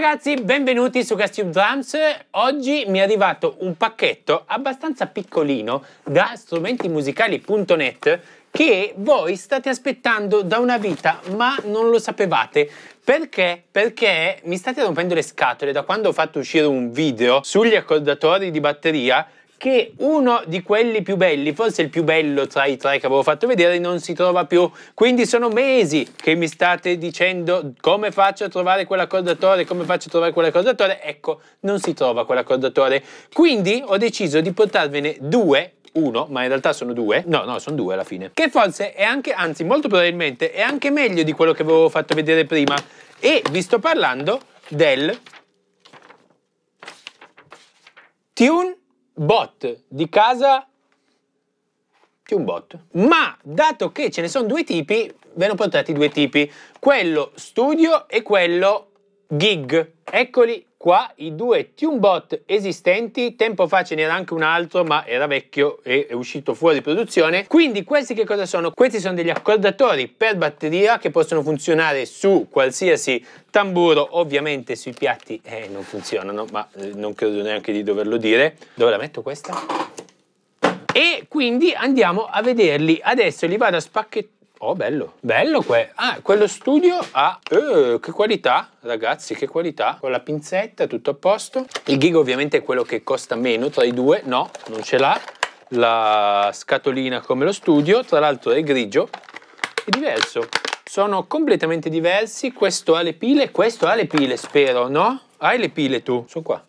ragazzi, benvenuti su GasTube Drums. Oggi mi è arrivato un pacchetto abbastanza piccolino da strumentimusicali.net che voi state aspettando da una vita ma non lo sapevate. Perché? Perché mi state rompendo le scatole da quando ho fatto uscire un video sugli accordatori di batteria che uno di quelli più belli, forse il più bello tra i tre che avevo fatto vedere, non si trova più. Quindi sono mesi che mi state dicendo come faccio a trovare quell'accordatore, come faccio a trovare quell'accordatore. Ecco, non si trova quell'accordatore. Quindi ho deciso di portarvene due uno, ma in realtà sono due. No, no, sono due alla fine. Che forse è anche, anzi molto probabilmente, è anche meglio di quello che avevo fatto vedere prima. E vi sto parlando del Tune bot di casa più un bot. Ma dato che ce ne sono due tipi, ve ne ho portati due tipi, quello studio e quello gig. Eccoli qua i due TuneBot esistenti, tempo fa ce n'era anche un altro ma era vecchio e è uscito fuori produzione. Quindi questi che cosa sono? Questi sono degli accordatori per batteria che possono funzionare su qualsiasi tamburo, ovviamente sui piatti eh, non funzionano ma eh, non credo neanche di doverlo dire. Dove la metto questa? E quindi andiamo a vederli. Adesso li vado a spacchettare Oh, bello, bello que ah, quello studio ha, uh, che qualità, ragazzi, che qualità, con la pinzetta, tutto a posto. Il gig ovviamente è quello che costa meno tra i due, no, non ce l'ha, la scatolina come lo studio, tra l'altro è grigio, è diverso. Sono completamente diversi, questo ha le pile, questo ha le pile, spero, no? Hai le pile tu? Sono qua.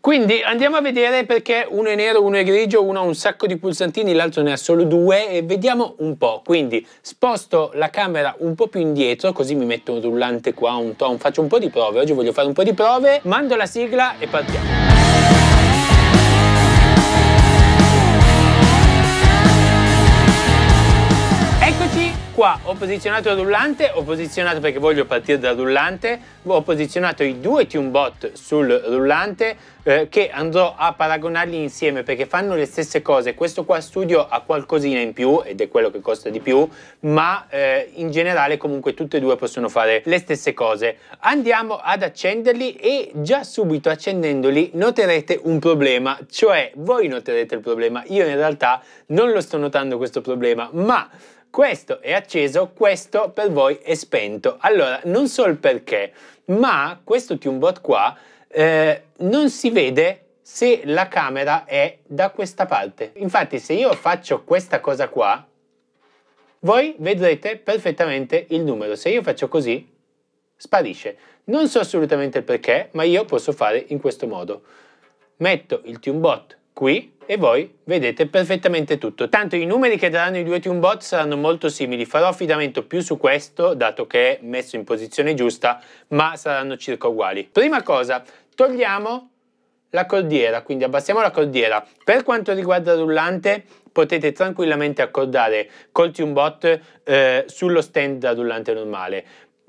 Quindi andiamo a vedere perché uno è nero, uno è grigio, uno ha un sacco di pulsantini, l'altro ne ha solo due e vediamo un po'. Quindi sposto la camera un po' più indietro, così mi metto un rullante qua, un tom, faccio un po' di prove. Oggi voglio fare un po' di prove, mando la sigla e partiamo. qua ho posizionato l'addullante, ho posizionato perché voglio partire dal rullante, ho posizionato i due TuneBot bot sul rullante eh, che andrò a paragonarli insieme perché fanno le stesse cose. Questo qua studio ha qualcosina in più ed è quello che costa di più, ma eh, in generale comunque tutte e due possono fare le stesse cose. Andiamo ad accenderli e già subito accendendoli noterete un problema, cioè voi noterete il problema, io in realtà non lo sto notando questo problema, ma questo è acceso, questo per voi è spento. Allora, non so il perché, ma questo TuneBot qua eh, non si vede se la camera è da questa parte. Infatti se io faccio questa cosa qua, voi vedrete perfettamente il numero. Se io faccio così, sparisce. Non so assolutamente il perché, ma io posso fare in questo modo. Metto il TuneBot qui e voi vedete perfettamente tutto. Tanto i numeri che daranno i due TuneBot saranno molto simili, farò affidamento più su questo, dato che è messo in posizione giusta, ma saranno circa uguali. Prima cosa, togliamo la cordiera, quindi abbassiamo la cordiera. Per quanto riguarda il rullante, potete tranquillamente accordare col TuneBot eh, sullo stand da rullante normale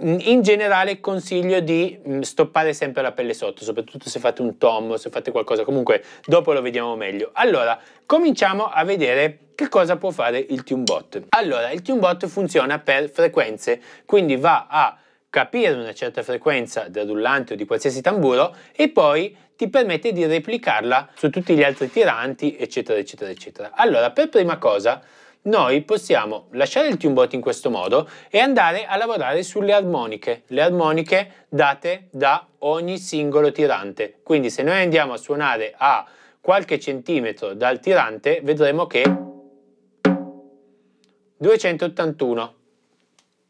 in generale consiglio di mm, stoppare sempre la pelle sotto, soprattutto se fate un tom, se fate qualcosa, comunque dopo lo vediamo meglio. Allora, cominciamo a vedere che cosa può fare il TuneBot. Allora, il TuneBot funziona per frequenze, quindi va a capire una certa frequenza del rullante o di qualsiasi tamburo e poi ti permette di replicarla su tutti gli altri tiranti, eccetera, eccetera, eccetera. Allora, per prima cosa noi possiamo lasciare il tune in questo modo e andare a lavorare sulle armoniche, le armoniche date da ogni singolo tirante. Quindi se noi andiamo a suonare a qualche centimetro dal tirante vedremo che 281,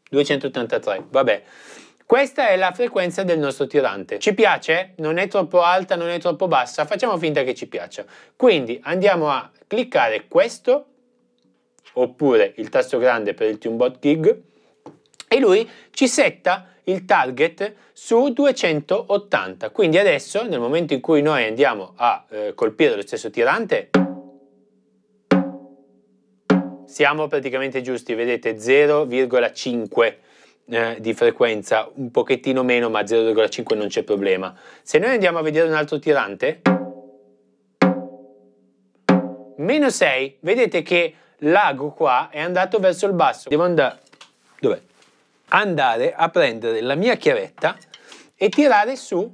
283, vabbè. Questa è la frequenza del nostro tirante. Ci piace? Non è troppo alta, non è troppo bassa? Facciamo finta che ci piaccia. Quindi andiamo a cliccare questo oppure il tasto grande per il Tunebot Gig e lui ci setta il target su 280 quindi adesso nel momento in cui noi andiamo a eh, colpire lo stesso tirante siamo praticamente giusti vedete 0,5 eh, di frequenza un pochettino meno ma 0,5 non c'è problema se noi andiamo a vedere un altro tirante meno 6 vedete che L'ago qua è andato verso il basso. Devo andare... Dov'è? Andare a prendere la mia chiavetta e tirare su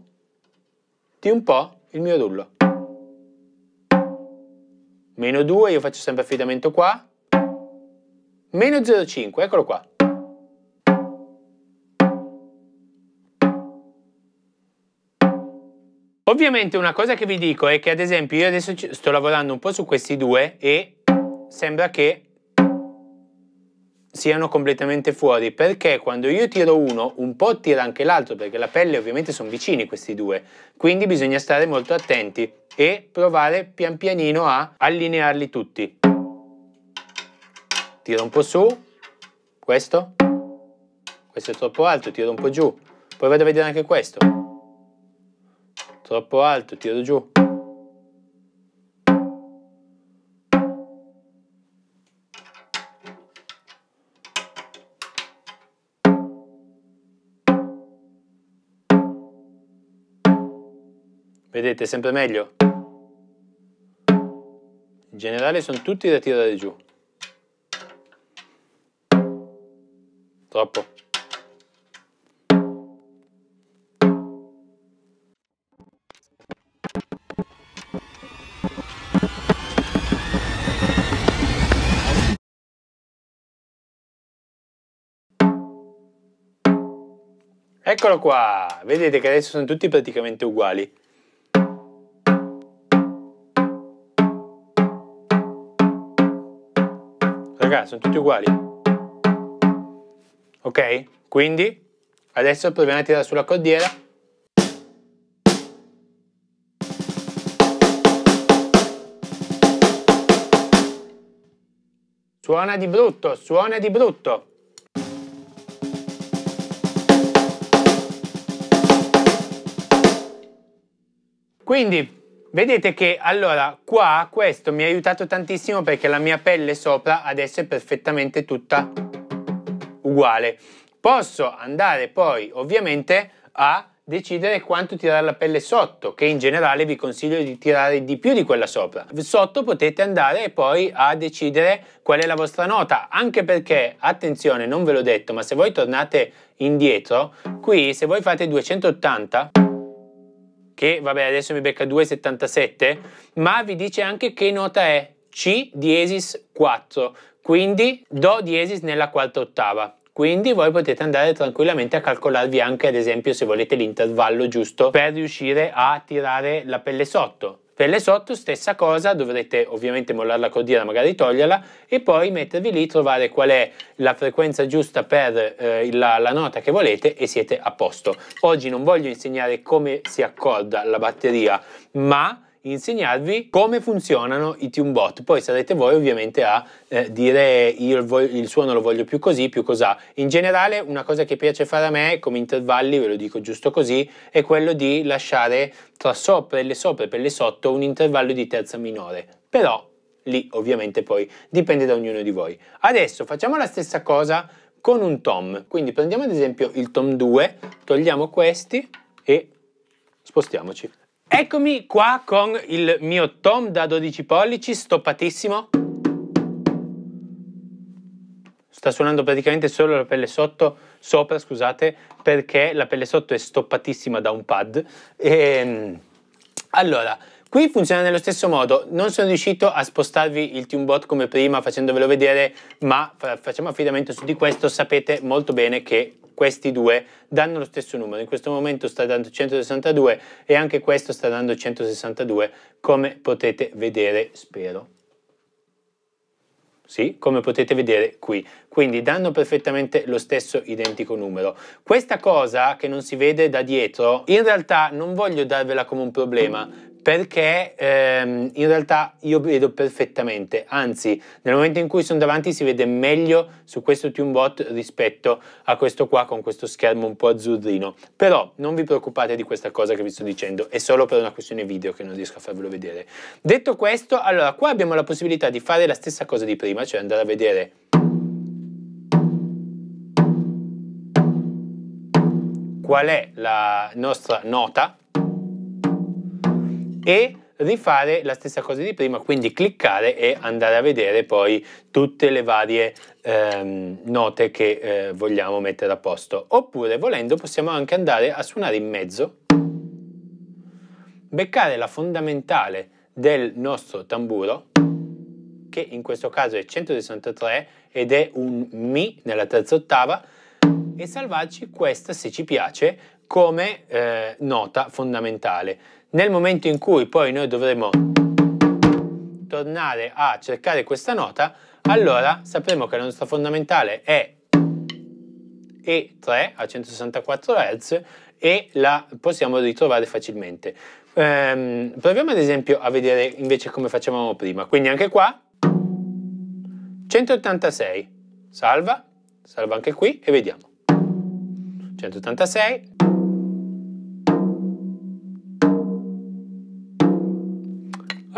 di un po' il mio rullo. Meno 2, io faccio sempre affidamento qua. Meno 0,5, eccolo qua. Ovviamente una cosa che vi dico è che ad esempio io adesso sto lavorando un po' su questi due e sembra che siano completamente fuori perché quando io tiro uno un po' tira anche l'altro perché la pelle ovviamente sono vicini questi due quindi bisogna stare molto attenti e provare pian pianino a allinearli tutti tiro un po' su questo questo è troppo alto tiro un po' giù poi vado a vedere anche questo troppo alto tiro giù sentite sempre meglio. In generale sono tutti da tirare giù. Troppo. Eccolo qua, vedete che adesso sono tutti praticamente uguali. Raga, sono tutti uguali. Ok? Quindi, adesso proviamo a tirare sulla cordiera. Suona di brutto, suona di brutto. Quindi, Vedete che allora qua questo mi ha aiutato tantissimo perché la mia pelle sopra adesso è perfettamente tutta uguale. Posso andare poi ovviamente a decidere quanto tirare la pelle sotto, che in generale vi consiglio di tirare di più di quella sopra. Sotto potete andare poi a decidere qual è la vostra nota, anche perché, attenzione, non ve l'ho detto, ma se voi tornate indietro, qui se voi fate 280 che vabbè adesso mi becca 2,77, ma vi dice anche che nota è C diesis 4, quindi Do diesis nella quarta ottava. Quindi voi potete andare tranquillamente a calcolarvi anche ad esempio se volete l'intervallo giusto per riuscire a tirare la pelle sotto pelle sotto stessa cosa, dovrete ovviamente mollare la cordiera, magari toglierla e poi mettervi lì, trovare qual è la frequenza giusta per eh, la, la, nota che volete e siete a posto. Oggi non voglio insegnare come si accorda la batteria, ma insegnarvi come funzionano i TuneBot. Poi sarete voi ovviamente a eh, dire il, il suono lo voglio più così, più cos'ha. In generale una cosa che piace fare a me come intervalli, ve lo dico giusto così, è quello di lasciare tra sopra e le sopra e per le sotto un intervallo di terza minore. Però lì ovviamente poi dipende da ognuno di voi. Adesso facciamo la stessa cosa con un tom. Quindi prendiamo ad esempio il tom 2, togliamo questi e spostiamoci. Eccomi qua con il mio Tom da 12 pollici, stoppatissimo. Sta suonando praticamente solo la pelle sotto, sopra, scusate, perché la pelle sotto è stoppatissima da un pad. E, ehm, allora, Qui funziona nello stesso modo, non sono riuscito a spostarvi il TuneBot come prima facendovelo vedere, ma facciamo affidamento su di questo, sapete molto bene che questi due danno lo stesso numero. In questo momento sta dando 162 e anche questo sta dando 162 come potete vedere, spero. Sì, come potete vedere qui. Quindi danno perfettamente lo stesso identico numero. Questa cosa che non si vede da dietro, in realtà non voglio darvela come un problema, perché ehm, in realtà io vedo perfettamente, anzi nel momento in cui sono davanti si vede meglio su questo TuneBot rispetto a questo qua con questo schermo un po' azzurrino, però non vi preoccupate di questa cosa che vi sto dicendo, è solo per una questione video che non riesco a farvelo vedere. Detto questo, allora qua abbiamo la possibilità di fare la stessa cosa di prima, cioè andare a vedere qual è la nostra nota e rifare la stessa cosa di prima, quindi cliccare e andare a vedere poi tutte le varie ehm, note che eh, vogliamo mettere a posto. Oppure volendo possiamo anche andare a suonare in mezzo, beccare la fondamentale del nostro tamburo, che in questo caso è 163 ed è un Mi nella terza ottava, e salvarci questa, se ci piace, come eh, nota fondamentale nel momento in cui poi noi dovremo tornare a cercare questa nota, allora sapremo che la nostra fondamentale è E3 a 164 Hz e la possiamo ritrovare facilmente. Ehm, proviamo ad esempio a vedere invece come facevamo prima. Quindi anche qua 186, salva, salva anche qui e vediamo. 186,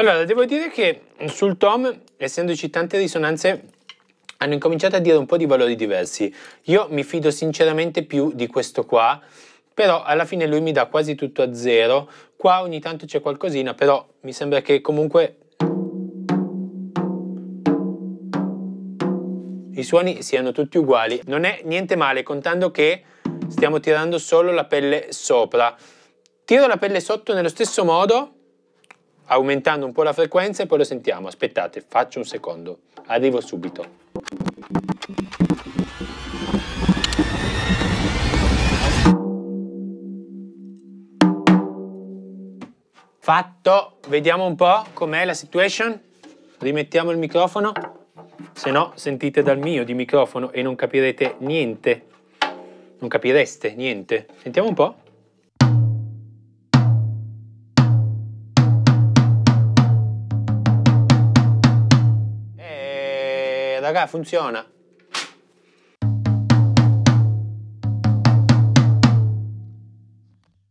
Allora, devo dire che sul tom, essendoci tante risonanze hanno incominciato a dire un po' di valori diversi. Io mi fido sinceramente più di questo qua, però alla fine lui mi dà quasi tutto a zero. Qua ogni tanto c'è qualcosina, però mi sembra che comunque i suoni siano tutti uguali. Non è niente male, contando che stiamo tirando solo la pelle sopra. Tiro la pelle sotto nello stesso modo, aumentando un po' la frequenza e poi lo sentiamo. Aspettate, faccio un secondo. Arrivo subito. Fatto, vediamo un po' com'è la situation. Rimettiamo il microfono, se no sentite dal mio di microfono e non capirete niente. Non capireste niente. Sentiamo un po'. raga, funziona.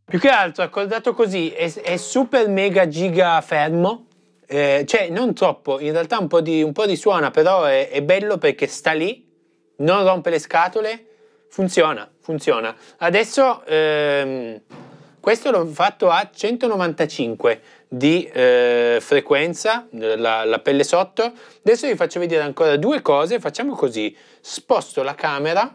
Più che altro, accordato così, è, è super mega giga fermo, eh, cioè non troppo, in realtà un po' di, un po di suona, però è, è bello perché sta lì, non rompe le scatole, funziona, funziona. Adesso... Ehm, questo l'ho fatto a 195 di eh, frequenza, la, la pelle sotto. Adesso vi faccio vedere ancora due cose. Facciamo così, sposto la camera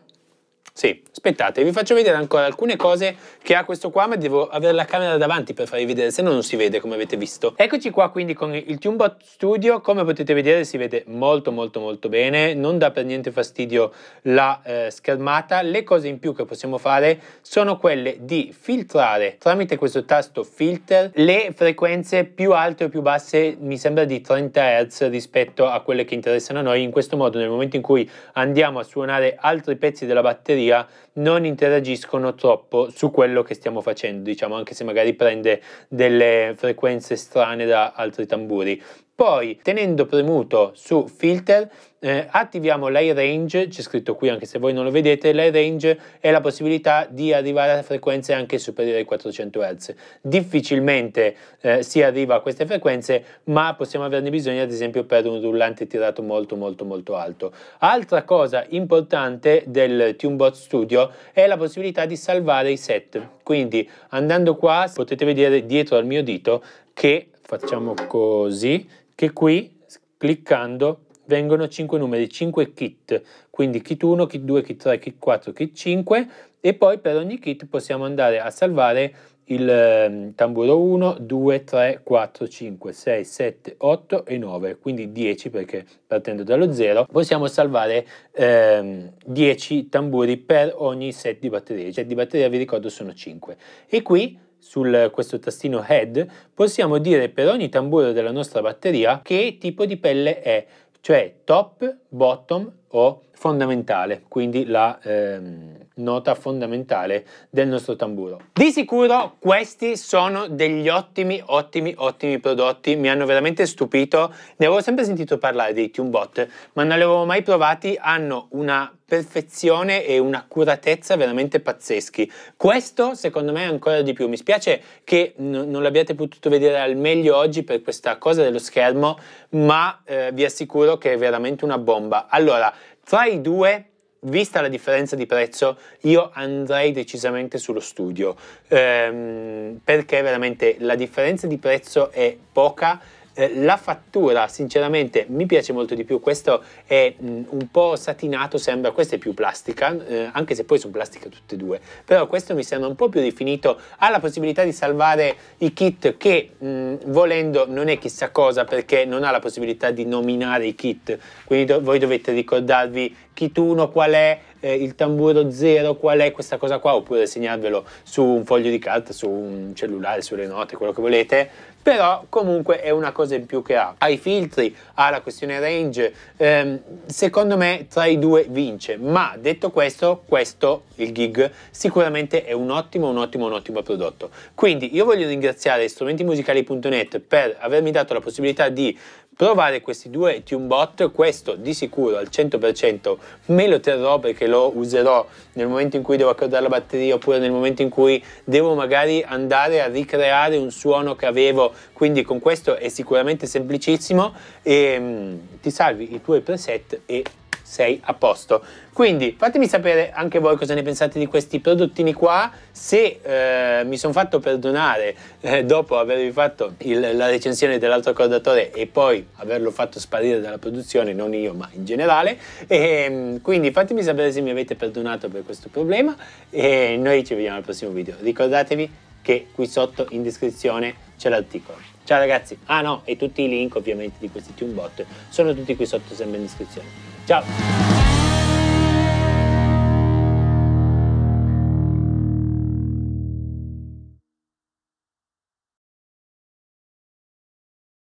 sì, aspettate, vi faccio vedere ancora alcune cose che ha questo qua, ma devo avere la camera davanti per farvi vedere, se no non si vede come avete visto. Eccoci qua quindi con il TuneBot Studio, come potete vedere si vede molto molto molto bene, non dà per niente fastidio la eh, schermata, le cose in più che possiamo fare sono quelle di filtrare tramite questo tasto filter le frequenze più alte o più basse, mi sembra di 30 Hz rispetto a quelle che interessano a noi, in questo modo nel momento in cui andiamo a suonare altri pezzi della batteria regia non interagiscono troppo su quello che stiamo facendo, diciamo, anche se magari prende delle frequenze strane da altri tamburi. Poi tenendo premuto su filter eh, attiviamo l'iRange, c'è scritto qui anche se voi non lo vedete, l'iRange è la possibilità di arrivare a frequenze anche superiori ai 400 Hz. Difficilmente eh, si arriva a queste frequenze, ma possiamo averne bisogno ad esempio per un rullante tirato molto molto molto alto. Altra cosa importante del TuneBot Studio è la possibilità di salvare i set. Quindi andando qua potete vedere dietro al mio dito che facciamo così che qui cliccando vengono 5 numeri, 5 kit, quindi kit 1, kit 2, kit 3, kit 4, kit 5 e poi per ogni kit possiamo andare a salvare il ehm, tamburo 1, 2, 3, 4, 5, 6, 7, 8 e 9, quindi 10 perché partendo dallo 0 possiamo salvare ehm, 10 tamburi per ogni set di batterie, i set di batteria vi ricordo sono 5 e qui sul questo tastino head, possiamo dire per ogni tamburo della nostra batteria che tipo di pelle è, cioè top, bottom, o fondamentale, quindi la ehm, nota fondamentale del nostro tamburo. Di sicuro questi sono degli ottimi, ottimi, ottimi prodotti, mi hanno veramente stupito, ne avevo sempre sentito parlare dei TuneBot, ma non li avevo mai provati, hanno una perfezione e un'accuratezza veramente pazzeschi. Questo secondo me ancora di più, mi spiace che n- non l'abbiate potuto vedere al meglio oggi per questa cosa dello schermo, ma eh, vi assicuro che è veramente una bomba. Allora, fra i due, vista la differenza di prezzo, io andrei decisamente sullo studio, ehm, perché veramente la differenza di prezzo è poca eh, la fattura, sinceramente, mi piace molto di più. Questo è mh, un po' satinato, sembra. Questa è più plastica, eh, anche se poi sono plastica tutte e due. Però questo mi sembra un po' più rifinito Ha la possibilità di salvare i kit che, mh, volendo, non è chissà cosa perché non ha la possibilità di nominare i kit. Quindi do- voi dovete ricordarvi kit 1 qual è, eh, il tamburo 0 qual è questa cosa qua, oppure segnarvelo su un foglio di carta, su un cellulare, sulle note, quello che volete però comunque è una cosa in più che ha. Ha i filtri, ha la questione range, ehm, secondo me tra i due vince, ma detto questo, questo, il gig, sicuramente è un ottimo, un ottimo, un ottimo prodotto. Quindi io voglio ringraziare strumentimusicali.net per avermi dato la possibilità di provare questi due TuneBot, questo di sicuro al 100% me lo terrò perché lo userò nel momento in cui devo accordare la batteria oppure nel momento in cui devo magari andare a ricreare un suono che avevo, quindi con questo è sicuramente semplicissimo e ehm, ti salvi i tuoi preset e sei a posto. Quindi fatemi sapere anche voi cosa ne pensate di questi prodottini qua, se eh, mi sono fatto perdonare eh, dopo avervi fatto il, la recensione dell'altro accordatore e poi averlo fatto sparire dalla produzione, non io ma in generale, e, ehm, quindi fatemi sapere se mi avete perdonato per questo problema e noi ci vediamo al prossimo video. Ricordatevi che qui sotto in descrizione c'è l'articolo. Ciao ragazzi, ah no, e tutti i link ovviamente di questi Tunebot sono tutti qui sotto sempre in descrizione. 加了。